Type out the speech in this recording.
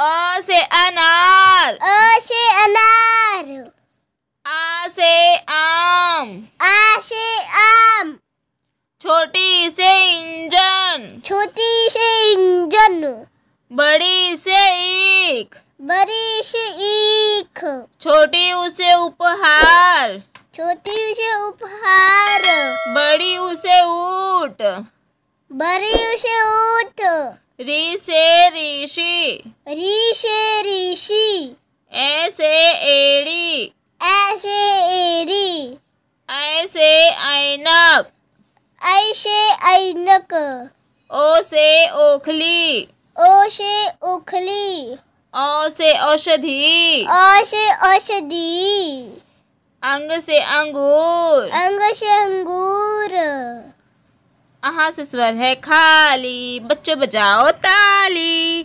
अ से अनार अ से अनार आ से आम आ से आम छोटी से इंजन छोटी से इंजन बड़ी से एक बड़ी से ईख छोटी उसे उपहार छोटी उसे उपहार बड़ी उसे ऊट बड़ी उसे ऊट री से ऋषि री से ऋषि ए से एड़ी ऐसे एड़ी ऐसे ऐनक ऐसे ऐनक ओ से ओखली ओ से ओखली ओ से औषधि ओ से औषधि अंग से अंगूर अंग से अंगूर कहाँ से स्वर है खाली बच्चों बजाओ ताली